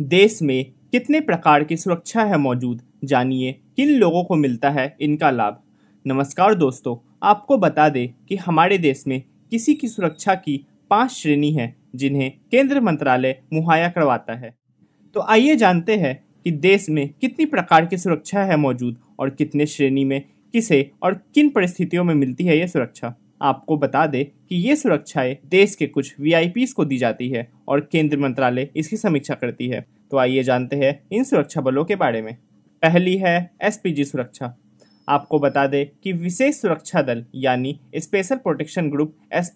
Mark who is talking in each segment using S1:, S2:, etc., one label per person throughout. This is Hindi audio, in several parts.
S1: देश में कितने प्रकार की सुरक्षा है मौजूद जानिए किन लोगों को मिलता है इनका लाभ नमस्कार दोस्तों आपको बता दें कि हमारे देश में किसी की सुरक्षा की पांच श्रेणी है जिन्हें केंद्र मंत्रालय मुहैया करवाता है तो आइए जानते हैं कि देश में कितनी प्रकार की सुरक्षा है मौजूद और कितने श्रेणी में किसे और किन परिस्थितियों में मिलती है ये सुरक्षा आपको बता दें कि ये सुरक्षाएं देश के कुछ वी को दी जाती है और केंद्र मंत्रालय इसकी समीक्षा करती है तो आइए जानते हैं इन सुरक्षा बलों के बारे में पहली है एस सुरक्षा आपको बता दें कि विशेष सुरक्षा दल यानी स्पेशल प्रोटेक्शन ग्रुप एस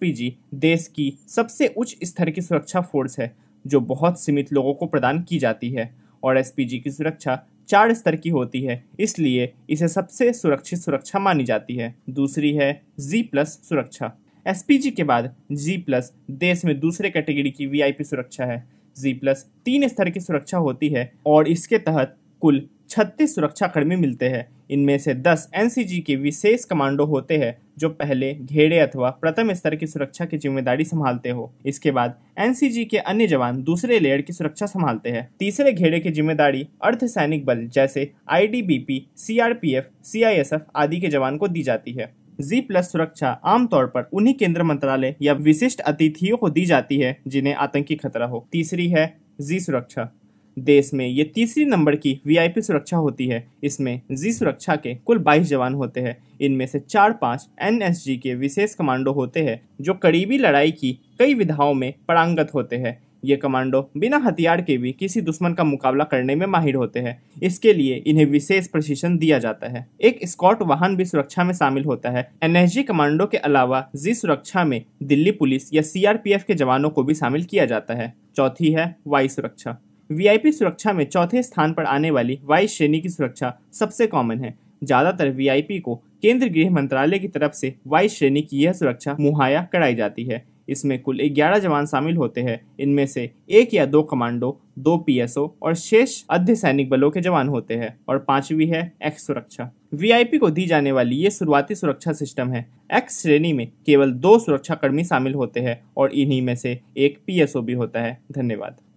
S1: देश की सबसे उच्च स्तर की सुरक्षा फोर्स है जो बहुत सीमित लोगों को प्रदान की जाती है और एस की सुरक्षा चार स्तर की होती है इसलिए इसे सबसे सुरक्षित सुरक्षा मानी जाती है दूसरी है जी प्लस सुरक्षा एसपीजी के बाद जी प्लस देश में दूसरे कैटेगरी की वीआईपी सुरक्षा है जी प्लस तीन स्तर की सुरक्षा होती है और इसके तहत कुल छत्तीस सुरक्षाकर्मी मिलते हैं इनमें से 10 एनसीजी के विशेष कमांडो होते हैं जो पहले घेरे अथवा प्रथम स्तर की सुरक्षा की जिम्मेदारी संभालते हो इसके बाद एनसीजी के अन्य जवान दूसरे लेयर की सुरक्षा संभालते हैं तीसरे घेरे की जिम्मेदारी अर्ध सैनिक बल जैसे आई डी सीआईएसएफ आदि के जवान को दी जाती है जी प्लस सुरक्षा आमतौर पर उन्हीं केंद्र मंत्रालय या विशिष्ट अतिथियों को दी जाती है जिन्हें आतंकी खतरा हो तीसरी है जी सुरक्षा देश में ये तीसरी नंबर की वीआईपी सुरक्षा होती है इसमें जी सुरक्षा के कुल 22 जवान होते हैं इनमें से चार पाँच एनएसजी के विशेष कमांडो होते हैं जो करीबी लड़ाई की कई विधाओं में परांगत होते हैं ये कमांडो बिना हथियार के भी किसी दुश्मन का मुकाबला करने में माहिर होते हैं इसके लिए इन्हें विशेष प्रशिक्षण दिया जाता है एक स्कॉट वाहन भी सुरक्षा में शामिल होता है एनएसजी कमांडो के अलावा जी सुरक्षा में दिल्ली पुलिस या सीआरपीएफ के जवानों को भी शामिल किया जाता है चौथी है वायु सुरक्षा वीआईपी सुरक्षा में चौथे स्थान पर आने वाली वायु श्रेणी की सुरक्षा सबसे कॉमन है ज्यादातर वीआईपी को केंद्र गृह मंत्रालय की तरफ से वायु श्रेणी की यह सुरक्षा मुहैया कराई जाती है इसमें कुल 11 जवान शामिल होते हैं इनमें से एक या दो कमांडो दो पीएसओ और शेष अध्य सैनिक बलों के जवान होते हैं और पांचवी है एक्स सुरक्षा वीआईपी को दी जाने वाली ये शुरुआती सुरक्षा सिस्टम है एक्स श्रेणी में केवल दो सुरक्षा कर्मी शामिल होते हैं और इन्हीं में से एक पीएसओ भी होता है धन्यवाद